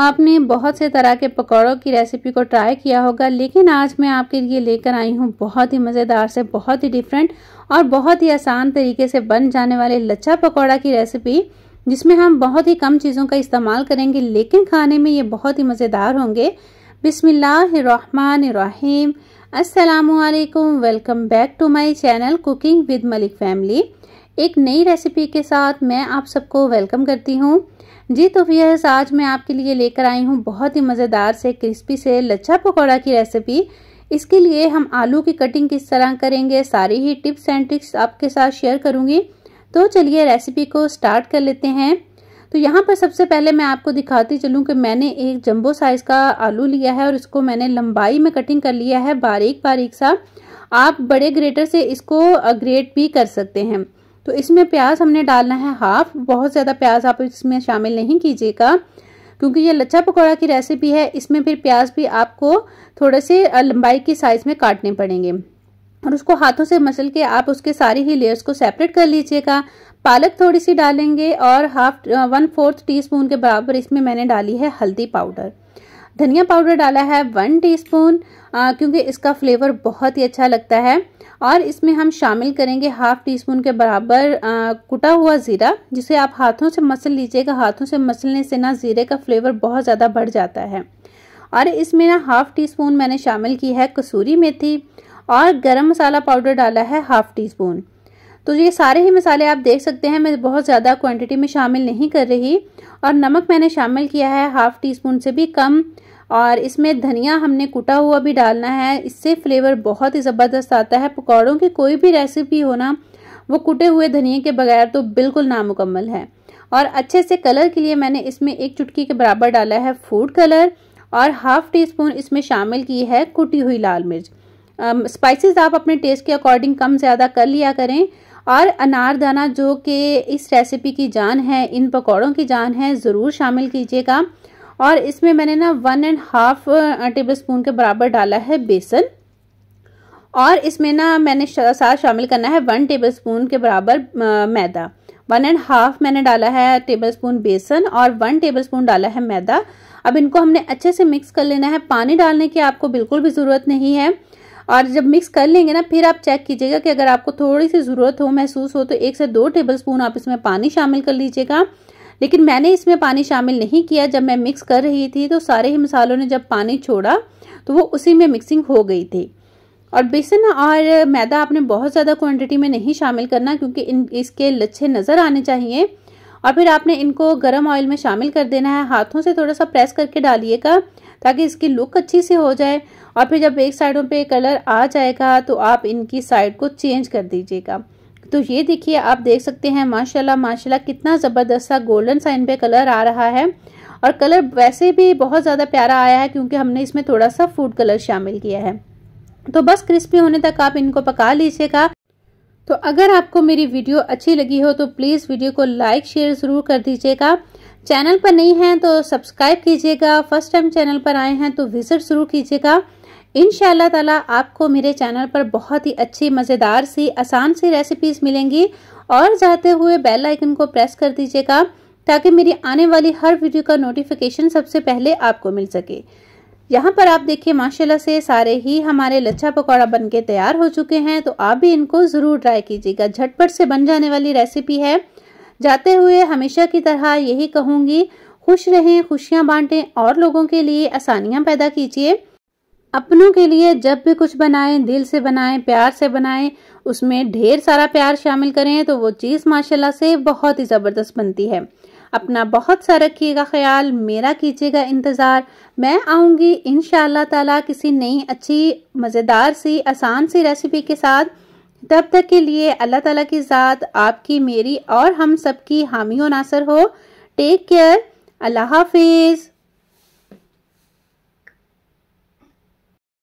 आपने बहुत से तरह के पकौड़ों की रेसिपी को ट्राई किया होगा लेकिन आज मैं आपके लिए लेकर आई हूँ बहुत ही मज़ेदार से बहुत ही डिफरेंट और बहुत ही आसान तरीके से बन जाने वाले लच्छा पकौड़ा की रेसिपी जिसमें हम बहुत ही कम चीज़ों का इस्तेमाल करेंगे लेकिन खाने में ये बहुत ही मज़ेदार होंगे बिसमीम अल्लाम welcome back to my channel cooking with Malik family एक नई रेसिपी के साथ मैं आप सबको वेलकम करती हूँ जी तो फिर आज मैं आपके लिए लेकर आई हूँ बहुत ही मज़ेदार से क्रिस्पी से लच्छा पकौड़ा की रेसिपी इसके लिए हम आलू की कटिंग किस तरह करेंगे सारी ही टिप्स एंड ट्रिक्स आपके साथ शेयर करूँगी तो चलिए रेसिपी को स्टार्ट कर लेते हैं तो यहाँ पर सबसे पहले मैं आपको दिखाती चलूँ कि मैंने एक जंबो साइज़ का आलू लिया है और इसको मैंने लंबाई में कटिंग कर लिया है बारीक बारीक सा आप बड़े ग्रेटर से इसको ग्रेट भी कर सकते हैं तो इसमें प्याज हमने डालना है हाफ बहुत ज़्यादा प्याज आप इसमें शामिल नहीं कीजिएगा क्योंकि ये लच्छा पकौड़ा की रेसिपी है इसमें फिर प्याज भी आपको थोड़े से लंबाई की साइज़ में काटने पड़ेंगे और उसको हाथों से मसल के आप उसके सारे ही लेयर्स को सेपरेट कर लीजिएगा पालक थोड़ी सी डालेंगे और हाफ वन फोर्थ टीस्पून के बराबर इसमें मैंने डाली है हल्दी पाउडर धनिया पाउडर डाला है वन टीस्पून क्योंकि इसका फ्लेवर बहुत ही अच्छा लगता है और इसमें हम शामिल करेंगे हाफ़ टी स्पून के बराबर आ, कुटा हुआ ज़ीरा जिसे आप हाथों से मसल लीजिएगा हाथों से मसलने से ना ज़ीरे का फ्लेवर बहुत ज़्यादा बढ़ जाता है और इसमें ना हाफ़ टी स्पून मैंने शामिल की है कसूरी मेथी और गरम मसाला पाउडर डाला है हाफ़ टी स्पून तो ये सारे ही मसाले आप देख सकते हैं मैं बहुत ज़्यादा क्वांटिटी में शामिल नहीं कर रही और नमक मैंने शामिल किया है हाफ़ टी स्पून से भी कम और इसमें धनिया हमने कुटा हुआ भी डालना है इससे फ्लेवर बहुत ही ज़बरदस्त आता है पकौड़ों की कोई भी रेसिपी हो ना वो कुटे हुए धनिए के बगैर तो बिल्कुल नामुकम्मल है और अच्छे से कलर के लिए मैंने इसमें एक चुटकी के बराबर डाला है फूड कलर और हाफ़ टी स्पून इसमें शामिल की है कुटी हुई लाल मिर्च स्पाइसेस आप अपने टेस्ट के अकॉर्डिंग कम ज़्यादा कर लिया करें और अनारदाना जो कि इस रेसिपी की जान है इन पकौड़ों की जान है ज़रूर शामिल कीजिएगा और इसमें मैंने ना one and half tablespoon के बराबर डाला है बेसन और इसमें ना मैंने साथ शामिल करना है वन टेबल स्पून के बराबर मैदा वन एंड हाफ मैंने डाला है टेबल स्पून बेसन और वन टेबल स्पून डाला है मैदा अब इनको हमने अच्छे से मिक्स कर लेना है पानी डालने की आपको बिल्कुल भी ज़रूरत नहीं है और जब मिक्स कर लेंगे ना फिर आप चेक कीजिएगा कि अगर आपको थोड़ी सी ज़रूरत हो महसूस हो तो एक से दो टेबल स्पून आप इसमें पानी शामिल कर लीजिएगा लेकिन मैंने इसमें पानी शामिल नहीं किया जब मैं मिक्स कर रही थी तो सारे ही मसालों ने जब पानी छोड़ा तो वो उसी में मिक्सिंग हो गई थी और बेसन और मैदा आपने बहुत ज़्यादा क्वांटिटी में नहीं शामिल करना क्योंकि इन इसके लच्छे नज़र आने चाहिए और फिर आपने इनको गर्म ऑयल में शामिल कर देना है हाथों से थोड़ा सा प्रेस करके डालिएगा ताकि इसकी लुक अच्छी सी हो जाए और फिर जब एक साइडों पे कलर आ जाएगा तो आप इनकी साइड को चेंज कर दीजिएगा तो ये देखिए आप देख सकते हैं माशाल्लाह माशाल्लाह कितना ज़बरदस्त सा गोल्डन साइन पे कलर आ रहा है और कलर वैसे भी बहुत ज़्यादा प्यारा आया है क्योंकि हमने इसमें थोड़ा सा फूड कलर शामिल किया है तो बस क्रिस्पी होने तक आप इनको पका लीजिएगा तो अगर आपको मेरी वीडियो अच्छी लगी हो तो प्लीज़ वीडियो को लाइक शेयर ज़रूर कर दीजिएगा चैनल पर नहीं हैं तो सब्सक्राइब कीजिएगा फर्स्ट टाइम चैनल पर आए हैं तो विज़िट ज़रूर कीजिएगा इन ताला आपको मेरे चैनल पर बहुत ही अच्छी मज़ेदार सी आसान सी रेसिपीज़ मिलेंगी और जाते हुए बेल आइकन को प्रेस कर दीजिएगा ताकि मेरी आने वाली हर वीडियो का नोटिफिकेशन सबसे पहले आपको मिल सके यहाँ पर आप देखिए माशाल्लाह से सारे ही हमारे लच्छा पकौड़ा बनके तैयार हो चुके हैं तो आप भी इनको ज़रूर ट्राई कीजिएगा झटपट से बन जाने वाली रेसिपी है जाते हुए हमेशा की तरह यही कहूंगी खुश रहें खुशियाँ बांटें और लोगों के लिए आसानियां पैदा कीजिए अपनों के लिए जब भी कुछ बनाएं दिल से बनाएं प्यार से बनाएं उसमें ढेर सारा प्यार शामिल करें तो वो चीज़ माशाल्लाह से बहुत ही ज़बरदस्त बनती है अपना बहुत सा रखिएगा ख्याल मेरा कीजिएगा इंतज़ार मैं आऊँगी इन ताला किसी नई अच्छी मज़ेदार सी आसान सी रेसिपी के साथ तब तक के लिए अल्लाह ताला की ज़ात आपकी मेरी और हम सबकी हामी और नासर हो टेक केयर अल्लाह हाफिज़